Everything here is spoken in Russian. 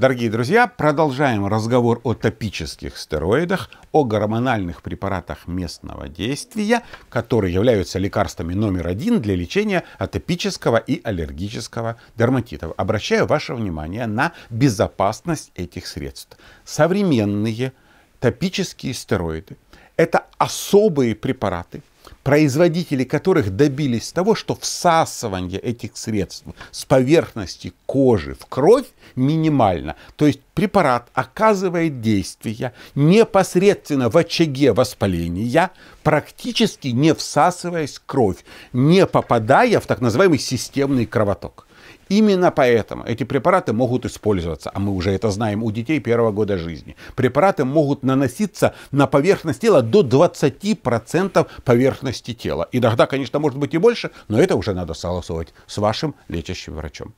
Дорогие друзья, продолжаем разговор о топических стероидах, о гормональных препаратах местного действия, которые являются лекарствами номер один для лечения атопического и аллергического дерматита. Обращаю ваше внимание на безопасность этих средств. Современные топические стероиды – это особые препараты, производители которых добились того, что всасывание этих средств с поверхности кожи в кровь минимально. То есть препарат оказывает действие непосредственно в очаге воспаления, практически не всасываясь в кровь, не попадая в так называемый системный кровоток. Именно поэтому эти препараты могут использоваться, а мы уже это знаем у детей первого года жизни. Препараты могут наноситься на поверхность тела до 20% поверхности тела. И Иногда, конечно, может быть и больше, но это уже надо согласовывать с вашим лечащим врачом.